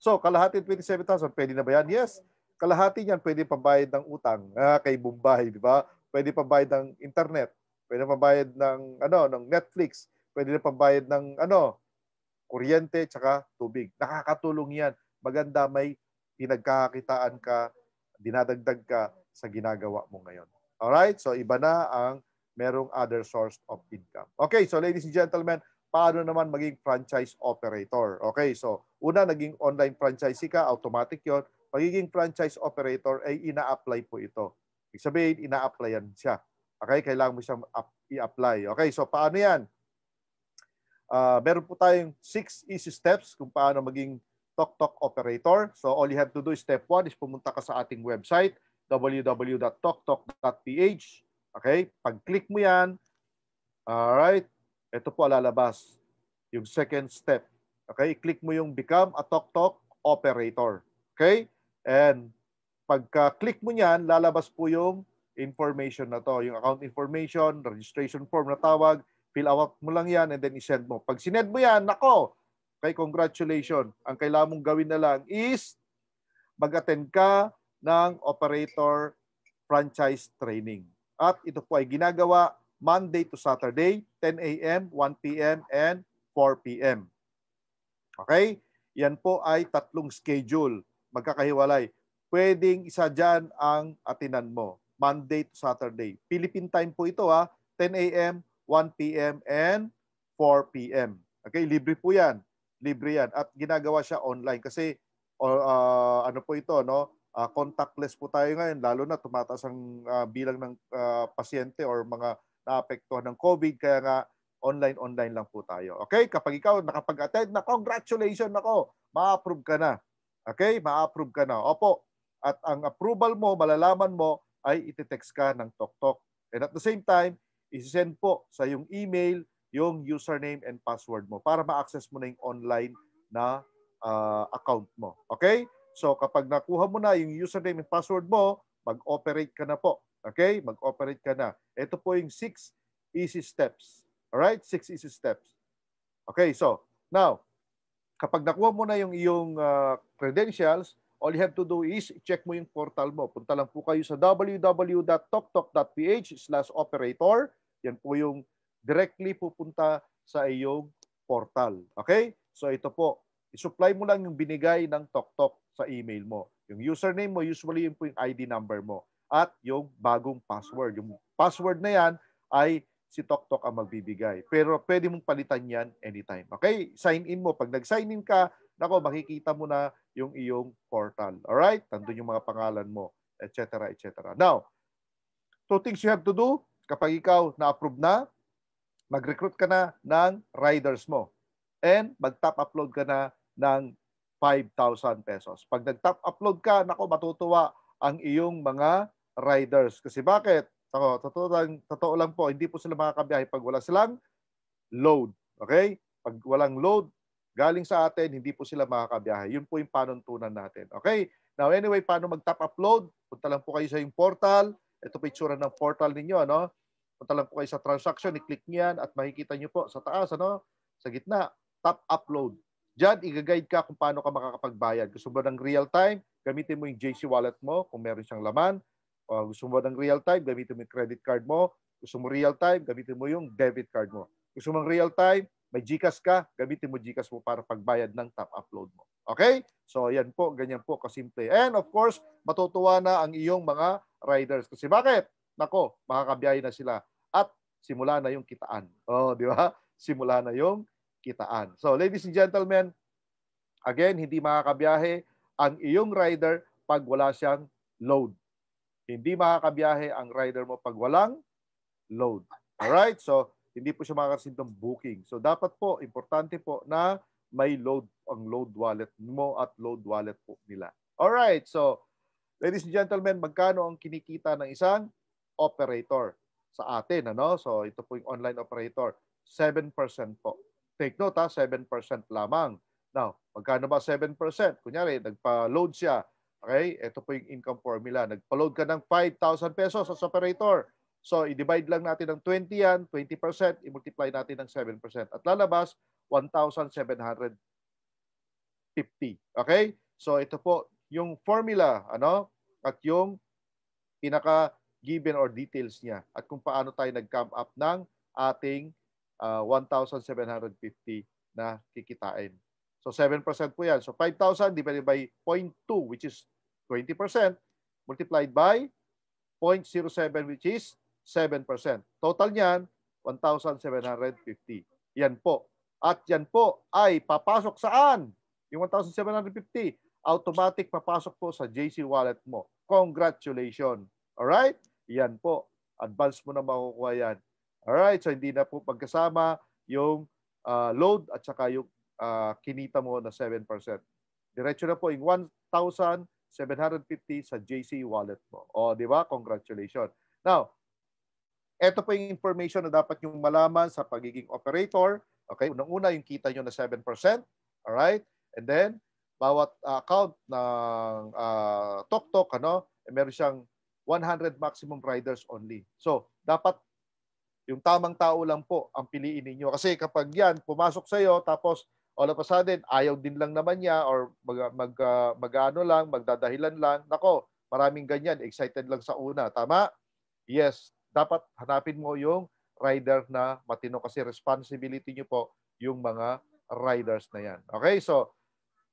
So, kalahati 27,000, pwede na ba yan? Yes. Kalahati niyan, pwede pambayad ng utang ah, kay Bombay, di ba? Pwede pambayad ng internet, pwede pambayad ng, ano, ng Netflix, pwede na pambayad ng, ano, kuryente, tsaka tubig. Nakakatulong yan. Maganda may pinagkakakitaan ka, dinadagdag ka, sa ginagawa mo ngayon. Alright? So iba na ang merong other source of income. Okay, so ladies and gentlemen, paano naman maging franchise operator? Okay, so una, naging online franchisee ka, automatic yon. Pagiging franchise operator ay ina-apply po ito. Ibig sabihin, ina-applyan siya. Okay, kailangan mo siyang i-apply. Okay, so paano yan? Uh, meron po tayong six easy steps kung paano maging TokTok operator. So all you have to do is step one is pumunta ka sa ating website www.toktok.ph. Okay? Pag-click mo yan, alright, ito po lalabas yung second step. Okay? I-click mo yung become a TokTok operator. Okay? And pagka-click mo niyan, lalabas po yung information na to. Yung account information, registration form na tawag, fill out mo lang yan and then isend mo. Pag sinend mo yan, nako, kay congratulations. Ang kailangan mong gawin na lang is mag-attend ka ng operator franchise training. At ito po ay ginagawa Monday to Saturday, 10 a.m., 1 p.m., and 4 p.m. Okay? Yan po ay tatlong schedule. Magkakahiwalay. Pwedeng isa dyan ang atinan mo. Monday to Saturday. Philippine time po ito ha. 10 a.m., 1 p.m., and 4 p.m. Okay? Libre po yan. Libre yan. At ginagawa siya online kasi uh, ano po ito, no? Uh, contactless po tayo ngayon, lalo na tumataas ang uh, bilang ng uh, pasyente or mga naapektuhan ng COVID. Kaya nga, online-online lang po tayo. Okay? Kapag ikaw nakapag-attend na, congratulations nako, ma-approve ka na. Okay? Ma-approve ka na. Opo. At ang approval mo, malalaman mo, ay i text ka ng TokTok. And at the same time, isi-send po sa yung email yung username and password mo para ma-access mo na yung online na uh, account mo. Okay? So kapag nakuha mo na yung username and password mo, mag-operate ka na po. Okay? Mag-operate ka na. Ito po yung six easy steps. Alright? Six easy steps. Okay, so now, kapag nakuha mo na yung iyong uh, credentials, all you have to do is check mo yung portal mo. Punta lang po kayo sa www.toktok.ph slash operator. Yan po yung directly pupunta sa iyong portal. Okay? So ito po, I-supply mo lang yung binigay ng TokTok sa email mo. Yung username mo, usually yun po yung ID number mo. At yung bagong password. Yung password na yan ay si TokTok ang magbibigay. Pero pwede mong palitan yan anytime. Okay? Sign in mo. Pag nag-sign in ka, nako, makikita mo na yung iyong portal. Alright? Nandun yung mga pangalan mo, etc. etc. Now, two things you have to do kapag ikaw na-approve na, mag-recruit ka na ng riders mo and mag-top upload ka na ng 5,000 pesos. Pag nag-top upload ka, nako matutuwa ang iyong mga riders. Kasi bakit? Ako, totoo lang, totoo lang po, hindi po sila makakabiyahe pag wala silang load. Okay? Pag walang load, galing sa atin, hindi po sila makakabiyahe. Yun po yung panuntunan natin. Okay? Now anyway, paano mag-top upload? Punta lang po kayo sa yung portal. Ito po itsura ng portal ninyo. Ano? Punta lang po kayo sa transaction, i-click niyan at makikita nyo po sa taas, ano? sa gitna, top upload. Diyan, i-guide ka kung paano ka makakapagbayad. Gusto mo ng real time? Gamitin mo yung JC wallet mo kung meron siyang laman. O gusto mo ng real time? Gamitin mo yung credit card mo. Gusto mo real time? Gamitin mo yung debit card mo. Gusto mo ng real time? May GCash ka, gamitin mo GCash mo para pagbayad ng top upload mo. Okay? So, yan po. Ganyan po kasimple. And of course, matutuwa na ang iyong mga riders. Kasi bakit? Nako, makakabiyahe na sila. At simula na yung kitaan. Oh, di ba? Simula na yung kitaan. So ladies and gentlemen, again, hindi makakabiyahe ang iyong rider pag wala siyang load. Hindi makakabiyahe ang rider mo pag walang load. Alright? So hindi po siya makakareceive ng booking. So dapat po, importante po na may load ang load wallet mo at load wallet po nila. Alright, so ladies and gentlemen, magkano ang kinikita ng isang operator sa atin? Ano? So ito po yung online operator, 7% po. Take note ha, 7% lamang. Now, magkano ba 7%? Kunyari, nagpa-load siya. Okay? Ito po yung income formula. Nagpa-load ka ng 5,000 pesos sa operator. So, i-divide lang natin ng 20 yan, 20%, i-multiply natin ng 7%. At lalabas, 1,750. Okay? So, ito po yung formula ano at yung pinaka given or details niya at kung paano tayo nag-come up ng ating uh, ah, 1,750 na kikitain. So 7% po yan. So 5,000 divided by 0.2 which is 20% multiplied by 0.07 which is 7%. Total niyan 1,750. Yan po. At yan po ay papasok saan? Yung 1,750 automatic papasok po sa JC wallet mo. Congratulations. All right? Yan po. Advance mo na makukuha yan. Alright, so hindi na po pagkasama yung uh, load at saka yung uh, kinita mo na 7%. Diretso na po yung 1,750 sa JC wallet mo. O, di ba? Congratulations. Now, ito po yung information na dapat yung malaman sa pagiging operator. Okay, unang-una yung kita nyo na 7%. Alright? And then, bawat account ng uh, -tok, ano, eh, meron siyang 100 maximum riders only. So, dapat yung tamang tao lang po ang piliin ninyo. Kasi kapag yan, pumasok sa'yo, tapos all of a sudden, ayaw din lang naman niya or mag, mag, uh, ah, mag ano lang, magdadahilan lang. Nako, maraming ganyan. Excited lang sa una. Tama? Yes. Dapat hanapin mo yung rider na matino kasi responsibility nyo po yung mga riders na yan. Okay? So,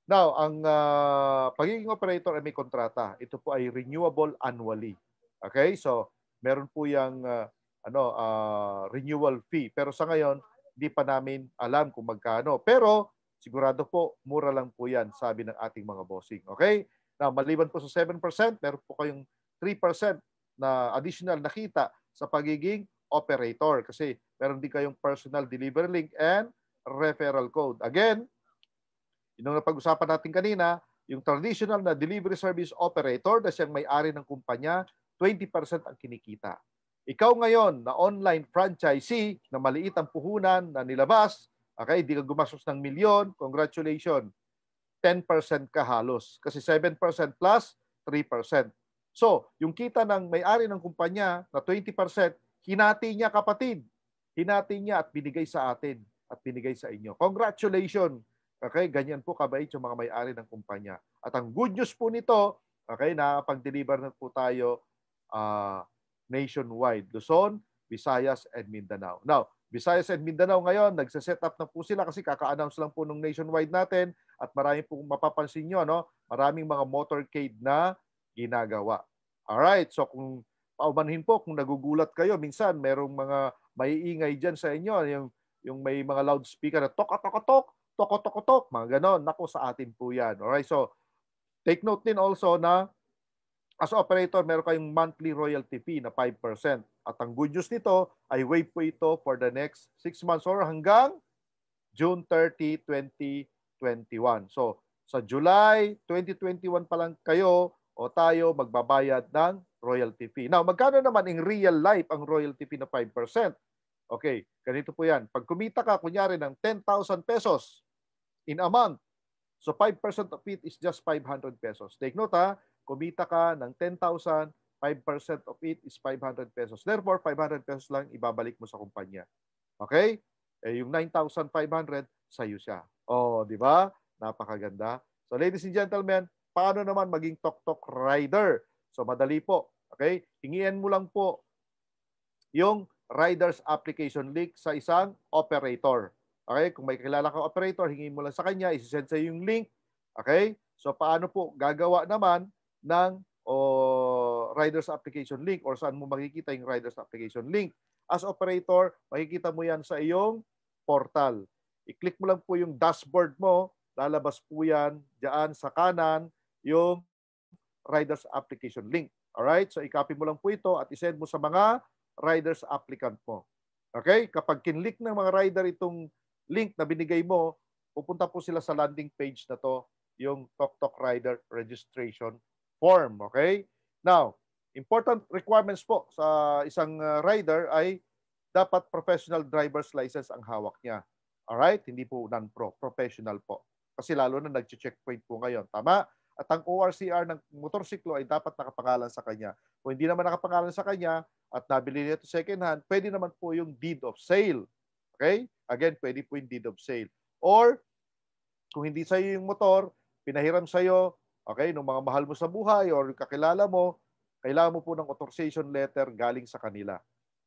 now, ang uh, pagiging operator ay may kontrata. Ito po ay renewable annually. Okay? So, meron po yung uh, ah, ano uh, renewal fee. Pero sa ngayon, hindi pa namin alam kung magkano. Pero sigurado po mura lang po 'yan sabi ng ating mga bossing. Okay? Now, maliban po sa 7%, meron po kayong 3% na additional nakita sa pagiging operator kasi meron din kayong personal delivery link and referral code. Again, yung napag-usapan natin kanina, yung traditional na delivery service operator na siyang may-ari ng kumpanya, 20% ang kinikita. Ikaw ngayon na online franchisee na maliit ang puhunan na nilabas, okay, hindi ka gumastos ng milyon, congratulations. 10% ka halos. Kasi 7% plus 3%. So, yung kita ng may-ari ng kumpanya na 20%, hinati niya kapatid. Hinati niya at binigay sa atin at binigay sa inyo. Congratulations! Okay, ganyan po kabait yung mga may-ari ng kumpanya. At ang good news po nito, okay, na pag-deliver na po tayo uh, nationwide, Luzon, Visayas, and Mindanao. Now, Visayas and Mindanao ngayon, nagsaset up na po sila kasi kaka-announce lang po nung nationwide natin at marami pong mapapansin nyo, no? maraming mga motorcade na ginagawa. Alright, so kung paumanhin po, kung nagugulat kayo, minsan merong mga maiingay dyan sa inyo, yung, yung may mga loudspeaker na tok tok tok tok tok tok mga ganon, nako sa atin po yan. Alright, so take note din also na as operator, meron kayong monthly royalty fee na 5%. At ang good news nito ay waive po ito for the next 6 months or hanggang June 30, 2021. So, sa July 2021 pa lang kayo o tayo magbabayad ng royalty fee. Now, magkano naman in real life ang royalty fee na 5%? Okay, ganito po yan. Pag kumita ka, kunyari ng 10,000 pesos in a month, so 5% of it is just 500 pesos. Take note ha, kumita ka ng 10,000, 5% of it is 500 pesos. Therefore, 500 pesos lang ibabalik mo sa kumpanya. Okay? Eh, yung 9,500, sa'yo siya. Oh, di ba? Napakaganda. So, ladies and gentlemen, paano naman maging tok-tok rider? So, madali po. Okay? Hingian mo lang po yung rider's application link sa isang operator. Okay? Kung may kilala kang operator, hingin mo lang sa kanya, isi-send sa yung link. Okay? So, paano po gagawa naman ng o rider's application link or saan mo makikita yung rider's application link. As operator, makikita mo yan sa iyong portal. I-click mo lang po yung dashboard mo, lalabas po yan dyan sa kanan yung rider's application link. Alright? So i-copy mo lang po ito at isend mo sa mga rider's applicant mo. Okay? Kapag kinlik ng mga rider itong link na binigay mo, pupunta po sila sa landing page na to, yung TokTok Rider Registration form. Okay? Now, important requirements po sa isang uh, rider ay dapat professional driver's license ang hawak niya. Alright? Hindi po non-pro, professional po. Kasi lalo na nag-checkpoint po ngayon. Tama? At ang ORCR ng motorsiklo ay dapat nakapangalan sa kanya. Kung hindi naman nakapangalan sa kanya at nabili niya ito second hand, pwede naman po yung deed of sale. Okay? Again, pwede po yung deed of sale. Or, kung hindi sa'yo yung motor, pinahiram sa'yo, okay, ng mga mahal mo sa buhay or kakilala mo, kailangan mo po ng authorization letter galing sa kanila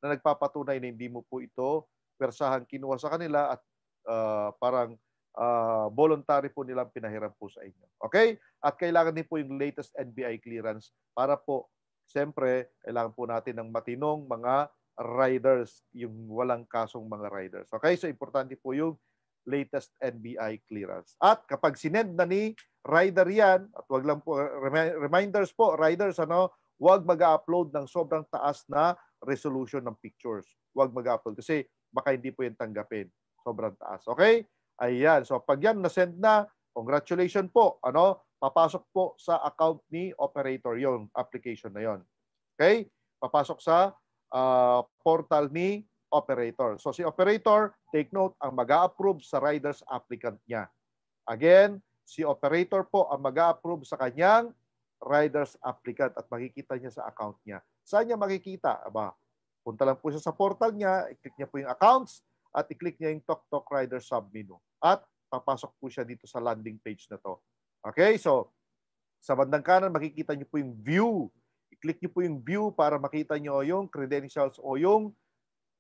na nagpapatunay na hindi mo po ito persahang kinuha sa kanila at uh, parang uh, voluntary po nilang pinahiram po sa inyo. Okay? At kailangan din po yung latest NBI clearance para po, siyempre, kailangan po natin ng matinong mga riders, yung walang kasong mga riders. Okay? So, importante po yung latest NBI clearance. At kapag sinend na ni rider yan at wag lang po reminders po riders ano wag mag-upload ng sobrang taas na resolution ng pictures wag mag-upload kasi baka hindi po yan tanggapin sobrang taas okay ayan so pag yan na send na congratulations po ano papasok po sa account ni operator yon application na yon okay papasok sa uh, portal ni operator. So si operator, take note, ang mag approve sa rider's applicant niya. Again, si operator po ang mag-approve sa kanyang rider's applicant at makikita niya sa account niya. Saan niya makikita? Aba, punta lang po siya sa portal niya, i-click niya po yung accounts at i-click niya yung TokTok Rider submenu. At papasok po siya dito sa landing page na to. Okay, so sa bandang kanan makikita niyo po yung view. I-click niyo po yung view para makita niyo yung credentials o yung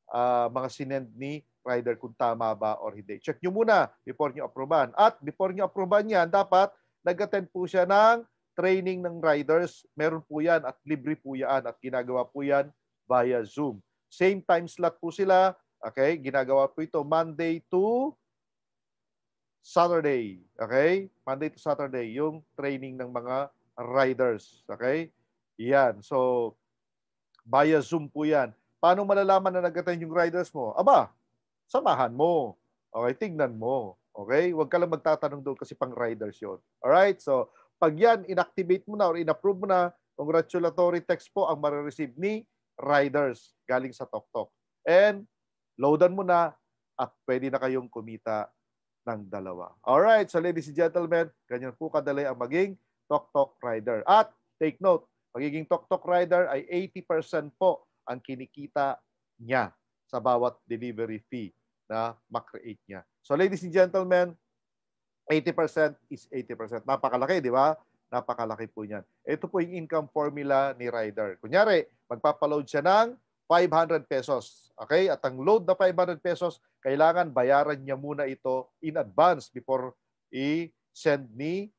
uh, mga sinend ni rider kung tama ba or hindi. Check nyo muna before nyo aproban. At before nyo aproban yan, dapat nag-attend po siya ng training ng riders. Meron po yan at libre po yan at ginagawa po yan via Zoom. Same time slot po sila. Okay? Ginagawa po ito Monday to Saturday. Okay? Monday to Saturday yung training ng mga riders. Okay? Yan. So, via Zoom po yan. Paano malalaman na nag yung riders mo? Aba, samahan mo. Okay, tingnan mo. Okay? Huwag ka lang magtatanong doon kasi pang riders 'yon. All right? So, pag yan, inactivate mo na or inapprove mo na, congratulatory text po ang marireceive ni riders galing sa TokTok. And loadan mo na at pwede na kayong kumita ng dalawa. All right, so ladies and gentlemen, ganyan po kadali ang maging TokTok rider. At take note, magiging TokTok rider ay 80% po ang kinikita niya sa bawat delivery fee na makreate niya. So ladies and gentlemen, 80% is 80%. Napakalaki, di ba? Napakalaki po niyan. Ito po yung income formula ni rider. Kunyari, magpapaload siya ng 500 pesos. Okay? At ang load na 500 pesos, kailangan bayaran niya muna ito in advance before i-send ni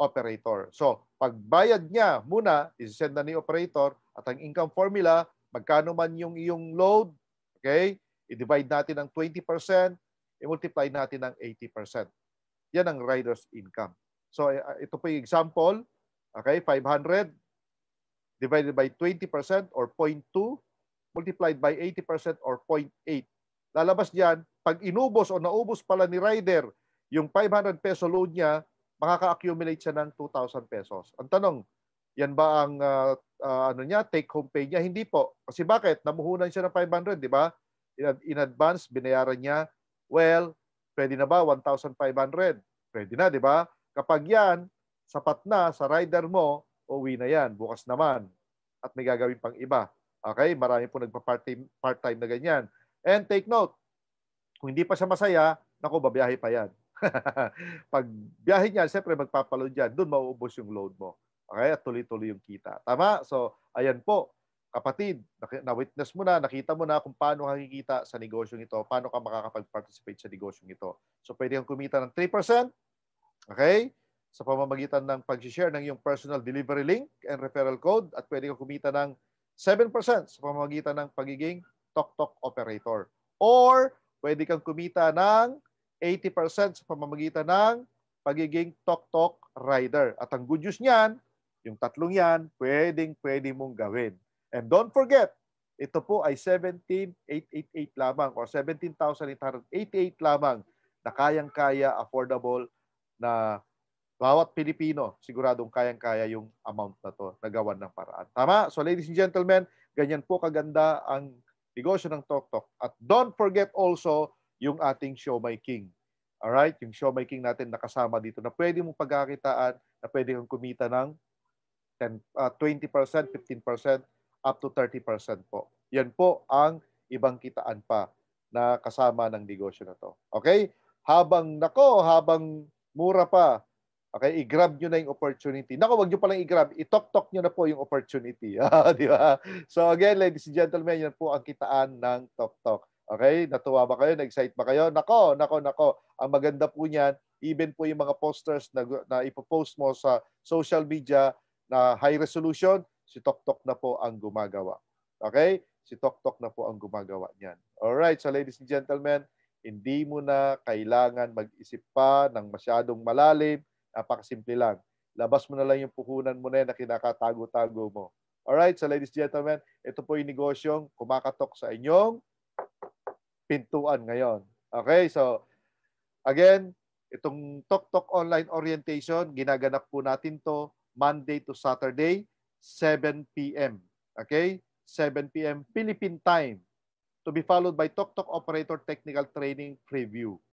operator. So, pagbayad niya muna, i-send na ni operator at ang income formula, magkano man yung iyong load, Okay? I-divide natin ng 20%, i-multiply natin ng 80%. Yan ang rider's income. So eh, ah, ito po yung example. Okay, 500 divided by 20% or 0.2 multiplied by 80% or 0.8. Lalabas diyan, pag inubos o naubos pala ni rider yung 500 peso loan niya, makaka-accumulate siya ng 2,000 pesos. Ang tanong, yan ba ang uh, uh, ano niya, take home pay niya? Hindi po. Kasi bakit? Namuhunan siya ng 500, di ba? In, in advance, binayaran niya. Well, pwede na ba 1,500? Pwede na, di ba? Kapag yan, sapat na sa rider mo, uwi na yan, bukas naman. At may gagawin pang iba. Okay? Marami po nagpa-part-time part-time na ganyan. And take note, kung hindi pa siya masaya, nako babiyahe pa yan. Pag biyahe niya, siyempre magpapalo diyan Doon mauubos yung load mo. Okay, at tuloy-tuloy yung kita. Tama? So, ayan po, kapatid, na-witness mo na, nakita mo na kung paano kikita sa negosyong ito, paano ka makakapag-participate sa negosyong ito. So, pwede kang kumita ng 3%, okay, sa pamamagitan ng pag-share ng iyong personal delivery link and referral code at pwede kang kumita ng 7% sa pamamagitan ng pagiging TokTok operator. Or, pwede kang kumita ng 80% sa pamamagitan ng pagiging TokTok rider. At ang good news niyan, yung tatlong yan, pwedeng pwede mong gawin. And don't forget, ito po ay 17,888 lamang or 17,888 lamang na kayang-kaya affordable na bawat Pilipino, siguradong kayang-kaya yung amount na to na gawan ng paraan. Tama? So ladies and gentlemen, ganyan po kaganda ang negosyo ng TokTok. At don't forget also yung ating Showmay King. Alright? Yung Showmay King natin nakasama dito na pwede mong pagkakitaan, na pwede kang kumita ng 10, uh, 20%, 15%, up to 30% po. Yan po ang ibang kitaan pa na kasama ng negosyo na to. Okay? Habang, nako, habang mura pa, okay, i-grab nyo na yung opportunity. Nako, wag nyo palang i-grab, itok-tok nyo na po yung opportunity. Ah, di ba? So again, ladies and gentlemen, yan po ang kitaan ng tok-tok. Okay? Natuwa ba kayo? Na-excite ba kayo? Nako, nako, nako. Ang maganda po niyan, even po yung mga posters na, na ipopost mo sa social media, na high resolution, si TokTok na po ang gumagawa. Okay? Si TokTok na po ang gumagawa niyan. Alright, so ladies and gentlemen, hindi mo na kailangan mag-isip pa ng masyadong malalim. Napakasimple lang. Labas mo na lang yung puhunan mo na yan na kinakatago-tago mo. Alright, so ladies and gentlemen, ito po yung negosyong kumakatok sa inyong pintuan ngayon. Okay, so again, itong TokTok Online Orientation, ginaganap po natin to Monday to Saturday, 7 p.m. Okay? 7 p.m. Philippine time to be followed by Tok Tok Operator Technical Training Preview.